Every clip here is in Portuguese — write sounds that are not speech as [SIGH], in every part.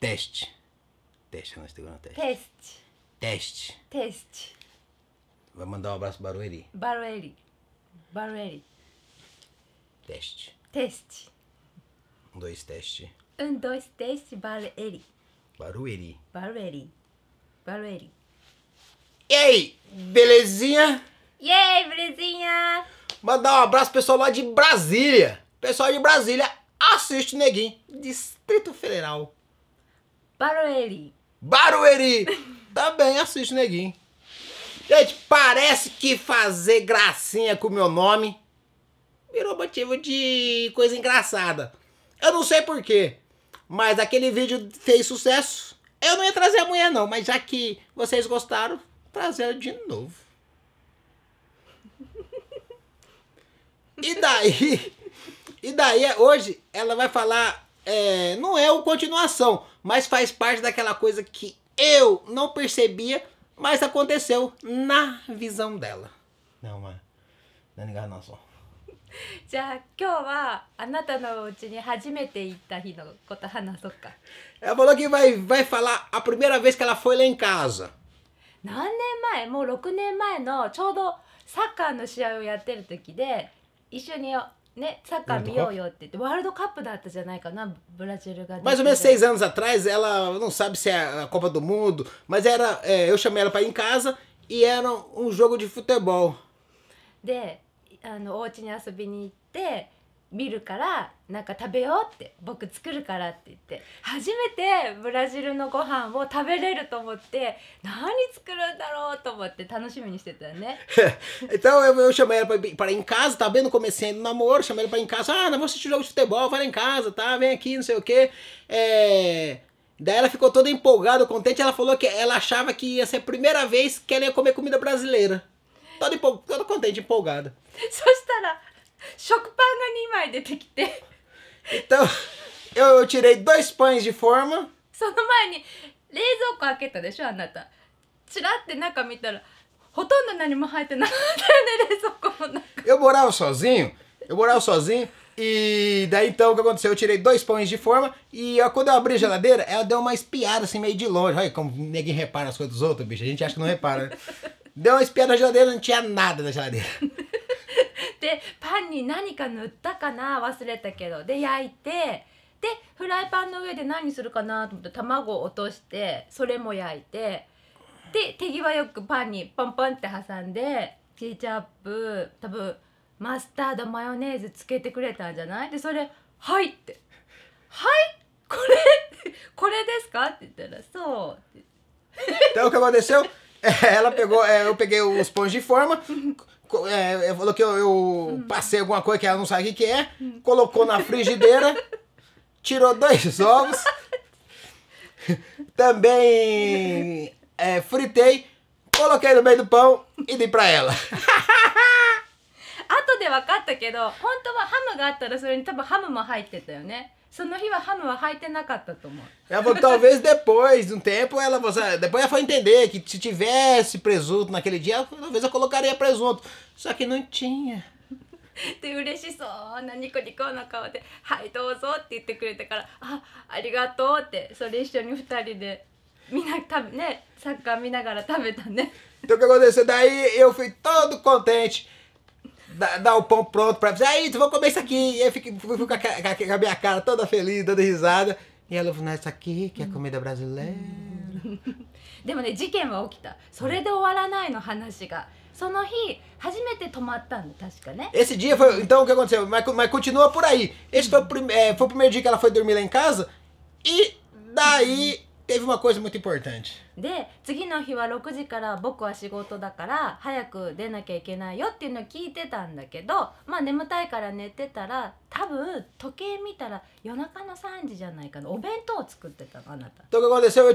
Teste. Teste, não Instagram, teste. Teste. Teste. Teste. Vai mandar um abraço Barueri. Barueri. Barueri. Teste. Teste. Um, dois, teste. Um, dois, teste, Barueri. Barueri. Barueri. Barueri. E aí, belezinha? E aí, belezinha? Mandar um abraço pessoal lá de Brasília. Pessoal de Brasília, assiste Neguinho, Distrito Federal. Barueri. Barueri! Também bem, assiste neguinho. Gente, parece que fazer gracinha com o meu nome virou motivo de coisa engraçada. Eu não sei porquê, mas aquele vídeo fez sucesso. Eu não ia trazer a mulher não, mas já que vocês gostaram, trazer de novo. E daí, [LAUGHS] e daí hoje ela vai falar, é, não é o continuação, mas faz parte daquela coisa que eu não percebia, mas aconteceu na visão dela. Não, mas. 何が話そうじゃあ今日はあなたのうちに初めて行った日のこと話そうか。Ela é [LAUGHS] falou que vai, vai falar a primeira vez que ela foi lá em casa. 何年前もう6年前のちょうどサッカーの試合をやってる時で一緒に né, sa ッカー見ようよって言って、ワールドカップだったじゃないかな、ブラジルが。Mais ou menos seis anos atrás, ela não sabe se é a Copa do Mundo, mas era, é, eu chamei ela para ir em casa e era um jogo de futebol. で、あのお家に遊びに行って。見るからなんか食べようって僕作るからって言って初めてブラジルのご飯を食べれると思って何作るんだろうと思って楽しみにしてたね [LAUGHS] então eu, eu chamei ela para em casa tá vendo começando é namoro chamei ela para em casa ah não vou assistir jogo de futebol vai lá em casa tá vem aqui não sei o que é... Daí ela ficou toda empolgada, contente. Ela falou que ela achava que ia ser a primeira vez que ela ia comer comida brasileira. Toda, empol... toda contente, empolgada. [LAUGHS] Então, eu tirei dois pães de forma. その前に冷蔵庫開けたでしょあなたチラって中見たらほとんど何も入ってなかったよね冷蔵庫の中 Eu morava sozinho. Eu morava sozinho. E daí então o que aconteceu? Eu tirei dois pães de forma e ó, quando eu abri a geladeira, ela deu uma espiada assim meio de longe. Olha como ninguém repara as coisas dos outros, bicho. A gente acha que não repara. Né? Deu uma espiada na geladeira, não tinha nada na geladeira. でパンに何か塗ったかな忘れたけどで焼いてでフライパンの上で何するかなと思って卵を落としてそれも焼いてで手際よくパンにパンパンって挟んでケチャップ多分マスタードマヨネーズつけてくれたんじゃないでそれ「はい」って「はいこれこれですか?」って言ったら「そう」って。Então o que aconteceu? Ela pegou, eu peguei os pães de forma, É, é, falou que eu, eu hum. passei alguma coisa que ela não sabe o que, que é, hum. colocou na frigideira, [LAUGHS] tirou dois ovos, também é, fritei, coloquei no meio do pão e dei pra ela. 後で分かったけど、本当はハムがあったらそれに多分ハムも入ってたよね。[LAUGHS] [LAUGHS] ela falou, talvez depois de um tempo ela você, depois ela foi entender que se tivesse presunto naquele dia, talvez eu colocaria presunto. Só que não tinha. [LAUGHS] o que aconteceu? Daí eu fui todo contente dar o pão pronto pra fazer Aí, tu vou comer isso aqui. E aí fica, fico com a minha cara toda feliz, dando risada. E ela falou, isso aqui que é comida brasileira. [LAUGHS] Esse dia foi então o que aconteceu mas, mas continua por aí esse foi o, é, foi o primeiro dia que ela foi dormir lá em casa e daí teve uma coisa muito importante. で次の日は6 o que aconteceu? Eu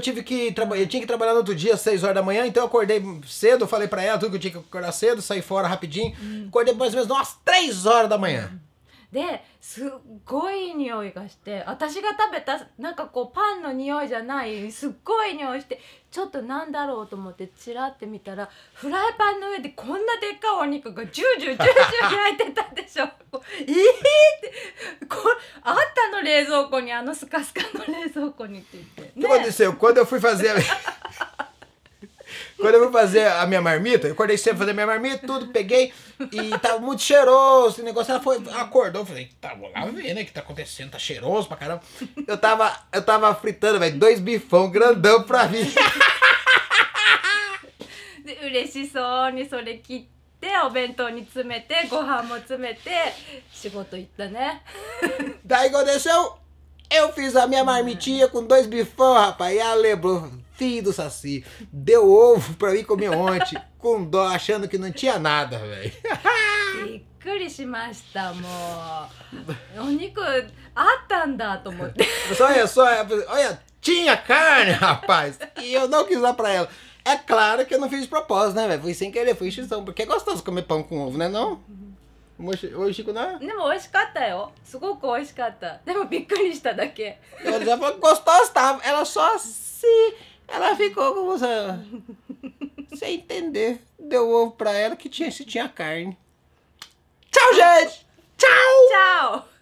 tive que trabalhar, eu tinha que trabalhar no outro dia às 6 horas da manhã, então eu acordei cedo, falei para ela tudo que eu tinha que acordar cedo, saí fora rapidinho. Hum. Acordei mais ou menos umas 3 horas da manhã. Hum. ですっごい匂いがして私が食べたなんかこうパンの匂いじゃないすっごい匂いしてちょっとなんだろうと思ってチラって見たらフライパンの上でこんなでっかいお肉がジュージュージュージュー焼いてたでしょえってこあったの冷蔵庫にあのスカスカの冷蔵庫にって言って。Quando eu fui fazer a minha marmita, eu acordei sempre fazer minha marmita, tudo, peguei e tava muito cheiroso o negócio. Ela foi, acordou, eu falei, tá, vou lá ver, né, o que tá acontecendo, tá cheiroso pra caramba. Eu tava, eu tava fritando, velho, dois bifão grandão pra mim. 嬉しそうにそれ切ってお弁当に詰めてご飯も詰めて仕事行ったね né? Daí aconteceu, eu fiz a minha marmitinha com dois bifão, rapaz, e a lembrou filho do Saci deu ovo pra mim comer ontem, [LAUGHS] com dó, achando que não tinha nada, velho. びっくりしましたもうお肉あったんだと思って olha só, é, olha, tinha carne, rapaz, e eu não quis dar pra ela. É claro que eu não fiz de propósito, né, velho? Fui sem querer, fui xizão, porque é gostoso comer pão com ovo, né, não? Uhum. Chico, não é? Oi, [LAUGHS] もし美味しくないでも美味しかったよすごく美味しかったでもびっくりしただけ Ela já falou que gostosa, tava. Ela só assim. Ela ficou com você. sem entender. Deu ovo pra ela que tinha, se tinha carne. Tchau, gente! Tchau! Tchau!